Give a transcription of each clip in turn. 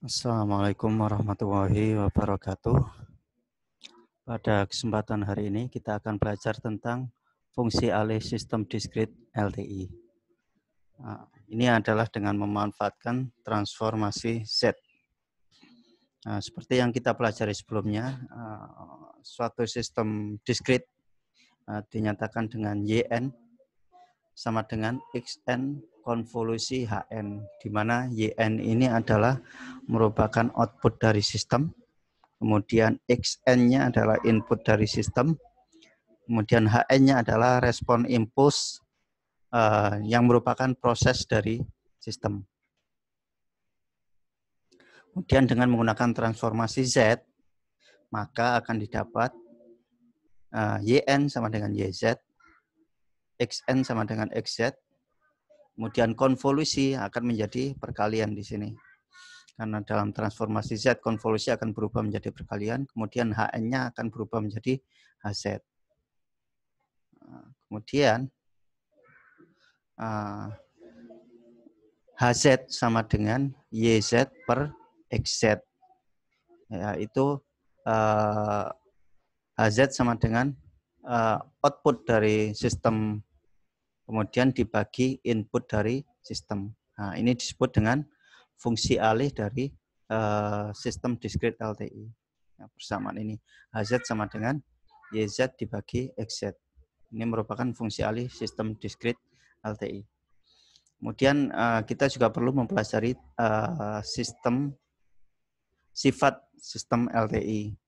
Assalamualaikum warahmatullahi wabarakatuh. Pada kesempatan hari ini kita akan belajar tentang fungsi alih sistem diskrit LTI. Ah, ini adalah dengan memanfaatkan transformasi Z. Nah, seperti yang kita pelajari sebelumnya, ah, suatu sistem diskrit ah, dinyatakan dengan YN sama dengan XN konvolusi HN, di mana YN ini adalah merupakan output dari sistem, kemudian XN-nya adalah input dari sistem, kemudian HN-nya adalah respon impuls uh, eh, yang merupakan proses dari sistem. Kemudian dengan menggunakan transformasi Z, maka akan didapat uh, YN sama dengan YZ, XN sama dengan XZ, Kemudian konvolusi akan menjadi perkalian di sini. Karena dalam transformasi Z, konvolusi akan berubah menjadi perkalian. Kemudian HN-nya akan berubah menjadi HZ. Nah, kemudian HZ ah, sama dengan YZ per XZ. Yaitu HZ ah, sama dengan ah, output dari sistem kemudian dibagi input dari sistem. Nah, ini disebut dengan fungsi alih dari uh, sistem discrete LTI. Nah, persamaan ini HZ sama dengan YZ dibagi XZ. Ini merupakan fungsi alih sistem discrete LTI. Kemudian uh, kita juga perlu mempelajari uh, sistem sifat sistem LTI.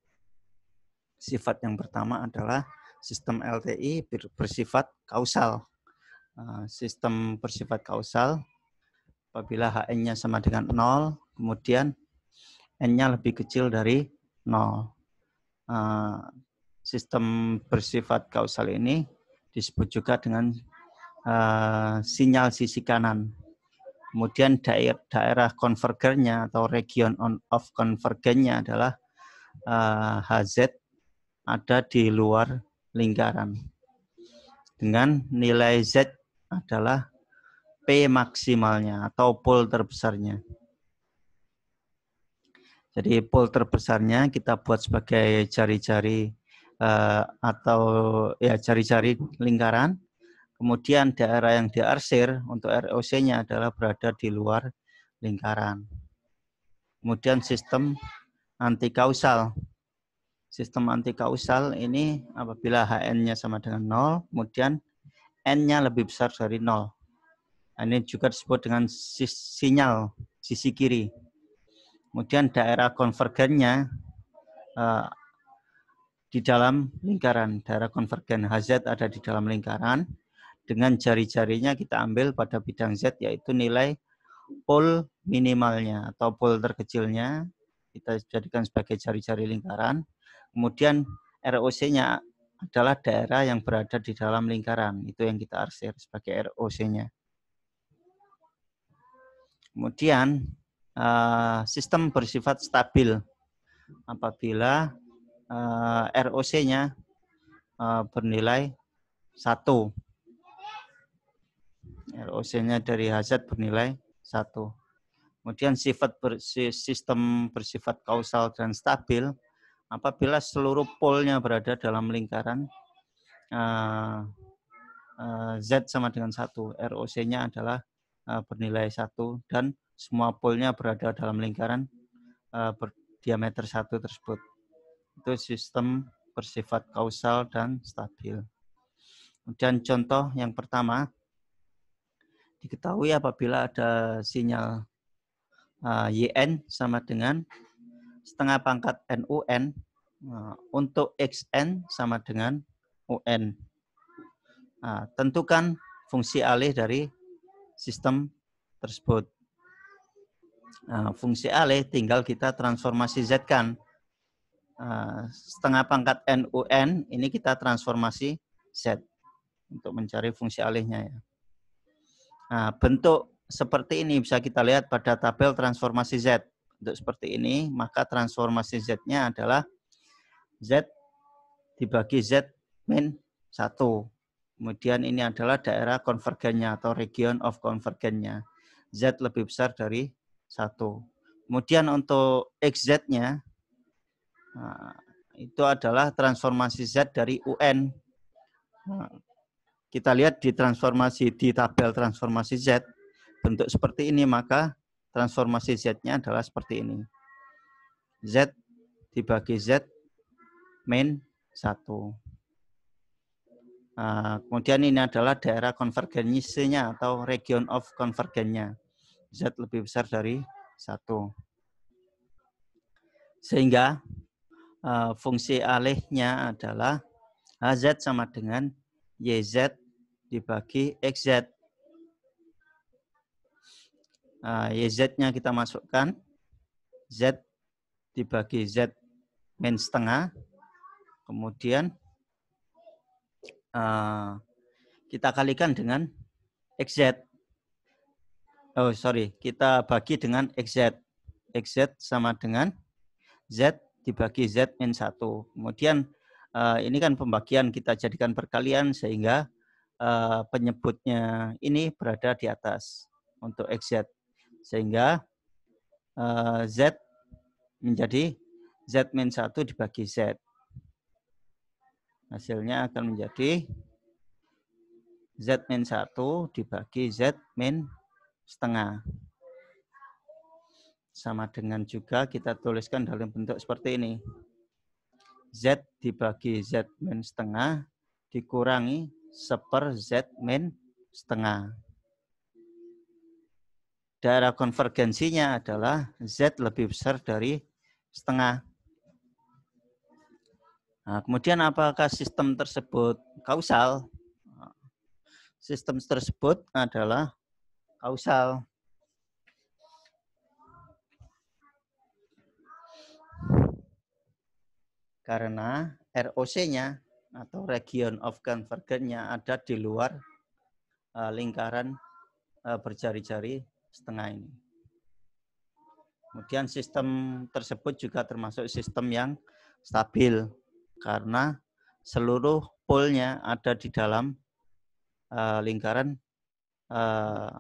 Sifat yang pertama adalah sistem LTI bersifat kausal Eh, sistem bersifat kausal. Apabila HN-nya sama dengan 0, kemudian N-nya lebih kecil dari 0. Eh, sistem bersifat kausal ini disebut juga dengan eh, sinyal sisi kanan. Kemudian daer daerah konvergennya atau region on off konvergennya adalah HZ ada di luar lingkaran dengan nilai Z adalah P maksimalnya atau pol terbesarnya. Jadi pol terbesarnya kita buat sebagai jari-jari uh, atau ya jari-jari lingkaran. Kemudian daerah yang diarsir untuk ROC-nya adalah berada di luar lingkaran. Kemudian sistem anti kausal. Sistem anti kausal ini apabila HN-nya sama dengan 0, kemudian n-nya lebih besar dari nol. Nah, ini juga disebut dengan sinyal sisi kiri. Kemudian daerah konvergennya uh, di dalam lingkaran. Daerah konvergen HZ ada di dalam lingkaran. Dengan jari-jarinya kita ambil pada bidang Z yaitu nilai pol minimalnya atau pol terkecilnya kita jadikan sebagai jari-jari lingkaran. Kemudian ROC-nya adalah daerah yang berada di dalam lingkaran. Itu yang kita arsir sebagai ROC-nya. Kemudian eh, sistem bersifat stabil apabila eh, ROC-nya eh, bernilai satu. ROC-nya dari hazard bernilai satu. Kemudian sifat bersifat, sistem bersifat kausal dan stabil apabila seluruh polnya berada dalam lingkaran eh, eh, Z sama dengan satu, ROC-nya adalah eh, bernilai satu dan semua polnya berada dalam lingkaran uh, berdiameter satu tersebut. Itu sistem bersifat kausal dan stabil. Kemudian contoh yang pertama, diketahui apabila ada sinyal YN sama dengan setengah pangkat NUN uh, eh, untuk XN sama dengan UN. Nah, tentukan fungsi alih dari sistem tersebut. Nah, fungsi alih tinggal kita transformasi Z-kan. Uh, ah, setengah pangkat NUN ini kita transformasi Z untuk mencari fungsi alihnya. ya. Nah, bentuk seperti ini bisa kita lihat pada tabel transformasi Z bentuk seperti ini, maka transformasi Z-nya adalah Z dibagi Z min 1. Kemudian ini adalah daerah konvergennya atau region of konvergennya. Z lebih besar dari 1. Kemudian untuk XZ-nya, nah, itu adalah transformasi Z dari UN. Nah, kita lihat di transformasi di tabel transformasi Z bentuk seperti ini maka transformasi Z-nya adalah seperti ini. Z dibagi Z min 1. Nah, kemudian ini adalah daerah konvergensinya atau region of konvergennya. Z lebih besar dari 1. Sehingga uh, fungsi alihnya adalah HZ sama dengan YZ dibagi XZ uh, nah, YZ-nya ya, kita masukkan. Z dibagi Z min setengah. Kemudian uh, kita kalikan dengan XZ. Oh, sorry. Kita bagi dengan XZ. XZ sama dengan Z dibagi Z min 1. Kemudian uh, ini kan pembagian kita jadikan perkalian sehingga uh, penyebutnya ini berada di atas untuk XZ. Sehingga eh, Z menjadi Z min 1 dibagi Z. Hasilnya akan menjadi Z min 1 dibagi Z min setengah. Sama dengan juga kita tuliskan dalam bentuk seperti ini. Z dibagi Z min setengah dikurangi seper Z min setengah daerah konvergensinya adalah Z lebih besar dari setengah. Nah, kemudian apakah sistem tersebut kausal? Sistem tersebut adalah kausal. Karena ROC-nya atau region of convergence-nya ada di luar eh, lingkaran eh, berjari-jari setengah ini. Kemudian sistem tersebut juga termasuk sistem yang stabil karena seluruh polnya ada di dalam uh, lingkaran uh,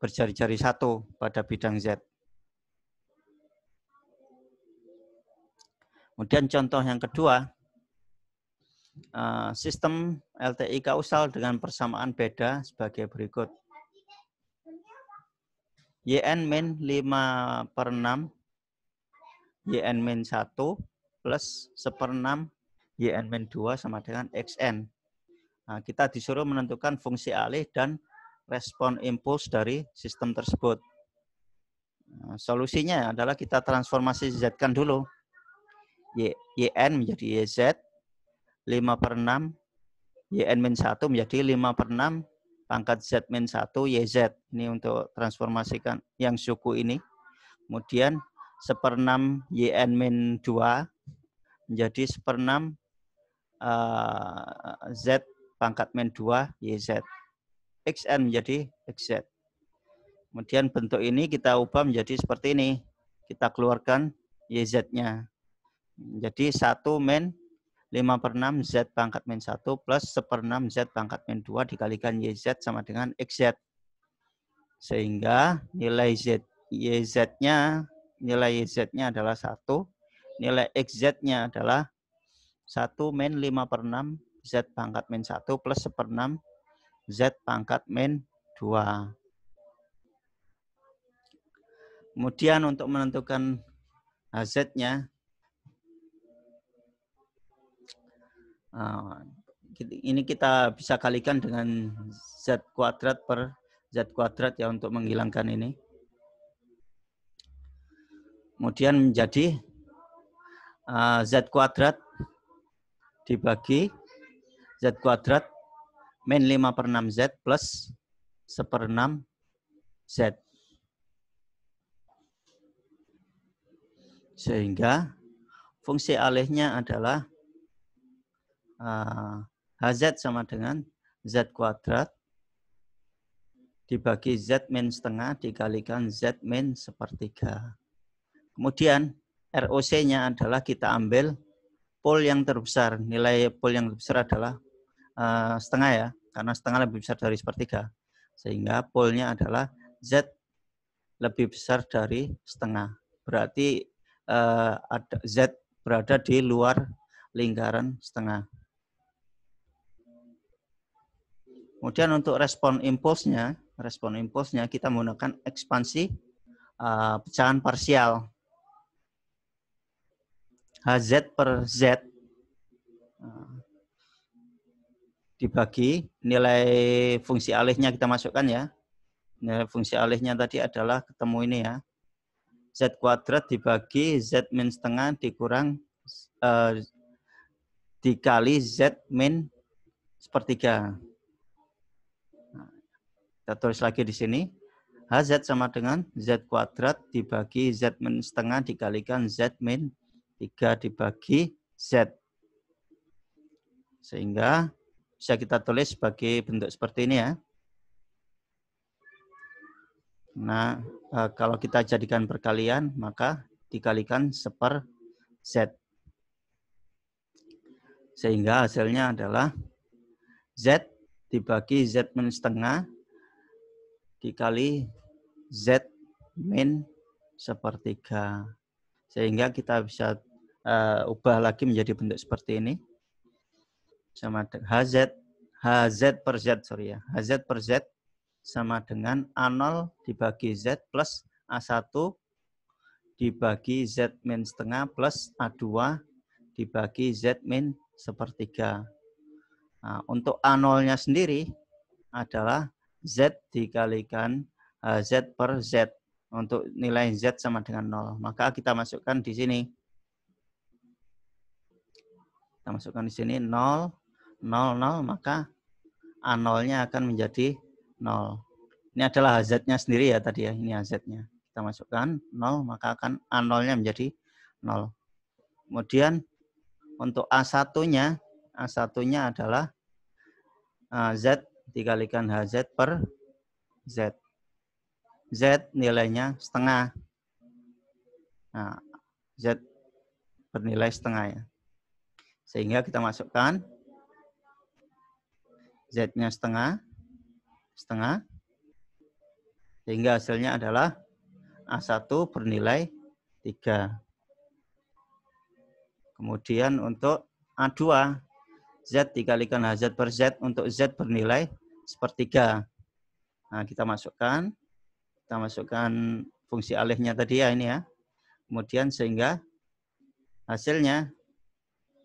berjari-jari satu pada bidang Z. Kemudian contoh yang kedua, uh, sistem LTI kausal dengan persamaan beda sebagai berikut. YN min 5 per 6 YN min 1 plus 1 per 6 YN min 2 sama dengan XN. Nah, kita disuruh menentukan fungsi alih dan respon impuls dari sistem tersebut. Nah, solusinya adalah kita transformasi Z-kan dulu. Y, YN menjadi YZ, 5 per 6, YN min 1 menjadi 5 per 6, pangkat Z min 1 YZ. Ini untuk transformasikan yang suku ini. Kemudian 1/6 YN min 2 menjadi 1/6 uh, eh, Z pangkat min 2 YZ. XN menjadi XZ. Kemudian bentuk ini kita ubah menjadi seperti ini. Kita keluarkan YZ-nya. Jadi 1 min 5 per 6 Z pangkat min 1 plus 1 per 6 Z pangkat min 2 dikalikan YZ sama dengan XZ. Sehingga nilai Z YZ-nya nilai YZ-nya adalah 1, nilai XZ-nya adalah 1 min 5 per 6 Z pangkat min 1 plus 1 per 6 Z pangkat min 2. Kemudian untuk menentukan ah, Z-nya, ini kita bisa kalikan dengan z kuadrat per z kuadrat ya untuk menghilangkan ini. Kemudian menjadi z kuadrat dibagi z kuadrat min 5 per 6 z plus 1 per 6 z. Sehingga fungsi alihnya adalah HZ eh, sama dengan Z kuadrat dibagi Z min setengah dikalikan Z min sepertiga. Kemudian ROC-nya adalah kita ambil pol yang terbesar. Nilai pol yang terbesar adalah uh, setengah ya, karena setengah lebih besar dari sepertiga. Sehingga polnya adalah Z lebih besar dari setengah. Berarti uh, Z berada di luar lingkaran setengah. Kemudian untuk respon impulsnya, respon impulsnya kita menggunakan ekspansi uh, pecahan parsial. HZ per Z eh, dibagi nilai fungsi alihnya kita masukkan ya. Nilai fungsi alihnya tadi adalah ketemu ini ya. Z kuadrat dibagi Z min setengah dikurang uh, dikali Z min sepertiga. Kita tulis lagi di sini. HZ sama dengan Z kuadrat dibagi Z min setengah dikalikan Z min 3 dibagi Z. Sehingga bisa kita tulis sebagai bentuk seperti ini ya. Nah, e, kalau kita jadikan perkalian, maka dikalikan seper Z. Sehingga hasilnya adalah Z dibagi Z min setengah dikali Z min sepertiga. Sehingga kita bisa uh, ubah lagi menjadi bentuk seperti ini. Sama dengan HZ, HZ per Z, sorry ya. HZ per Z sama dengan A0 dibagi Z plus A1 dibagi Z min setengah plus A2 dibagi Z min sepertiga. Nah, untuk A0-nya sendiri adalah Z dikalikan eh, Z per Z untuk nilai Z sama dengan 0. Maka kita masukkan di sini. Kita masukkan di sini 0, 0, 0, maka A0-nya akan menjadi 0. Ini adalah z nya sendiri ya tadi ya, ini z nya Kita masukkan 0, maka akan A0-nya menjadi 0. Kemudian untuk A1-nya, A1-nya adalah eh, Z dikalikan HZ per Z. Z nilainya setengah. Nah, Z bernilai setengah ya. Sehingga kita masukkan Z-nya setengah, setengah. Sehingga hasilnya adalah A1 bernilai 3. Kemudian untuk A2, Z dikalikan HZ per Z untuk Z bernilai sepertiga. Nah, kita masukkan. Kita masukkan fungsi alihnya tadi ya ini ya. Kemudian sehingga hasilnya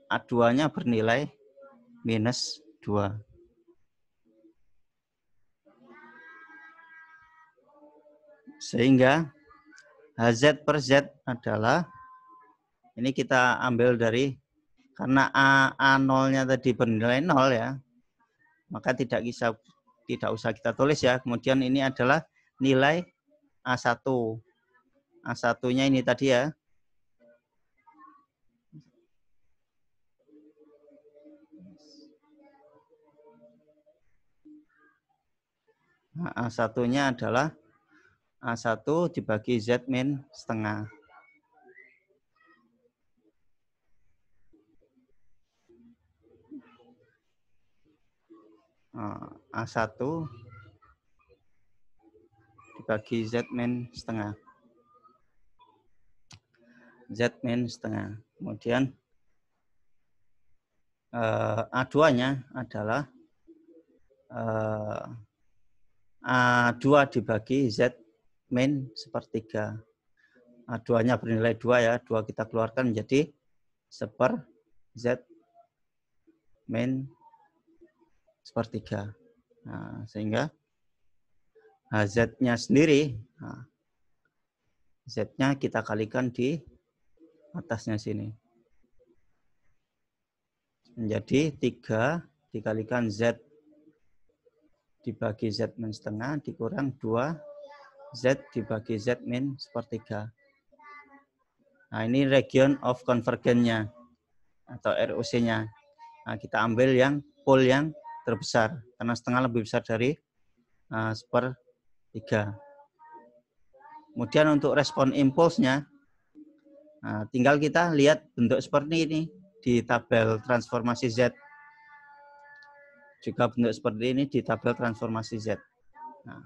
A2-nya bernilai minus dua. Sehingga HZ per Z adalah, ini kita ambil dari, karena A, A0-nya tadi bernilai 0 ya, maka tidak bisa tidak usah kita tulis ya. Kemudian ini adalah nilai A1. A1-nya ini tadi ya. A1-nya nah, adalah A1 dibagi Z min setengah. Eh, A1 dibagi Z min setengah. Z min setengah. Kemudian eh, A2-nya adalah eh, A2 dibagi Z min sepertiga. A2-nya bernilai 2 ya. 2 kita keluarkan menjadi seper Z min sepertiga. Nah, sehingga nya sendiri, nah, Z-nya kita kalikan di atasnya sini. Menjadi 3 dikalikan Z dibagi Z min setengah dikurang 2 Z dibagi Z min sepertiga. Nah ini region of convergence-nya atau ROC-nya. Nah, kita ambil yang pole yang terbesar karena setengah lebih besar dari uh, eh, tiga. Kemudian untuk respon impulsnya, nah, tinggal kita lihat bentuk seperti ini di tabel transformasi Z. Juga bentuk seperti ini di tabel transformasi Z. Nah,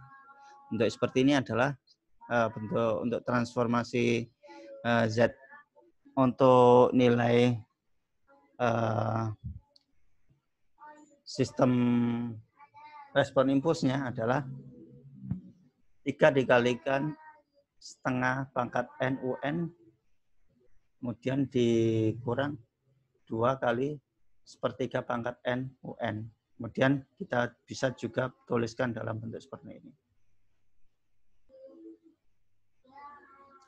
bentuk seperti ini adalah uh, bentuk untuk transformasi uh, Z untuk nilai uh, sistem respon impulsnya adalah 3 dikalikan setengah pangkat NUN kemudian dikurang dua kali sepertiga pangkat NUN. Kemudian kita bisa juga tuliskan dalam bentuk seperti ini.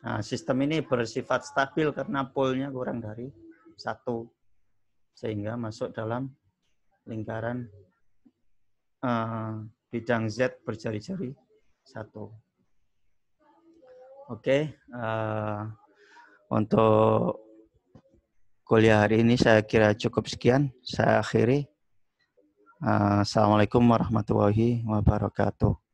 Nah, sistem ini bersifat stabil karena polnya kurang dari satu sehingga masuk dalam lingkaran uh, eh, bidang Z berjari-jari satu. Oke, okay, uh, eh, untuk kuliah hari ini saya kira cukup sekian. Saya akhiri. Uh, Assalamualaikum warahmatullahi wabarakatuh.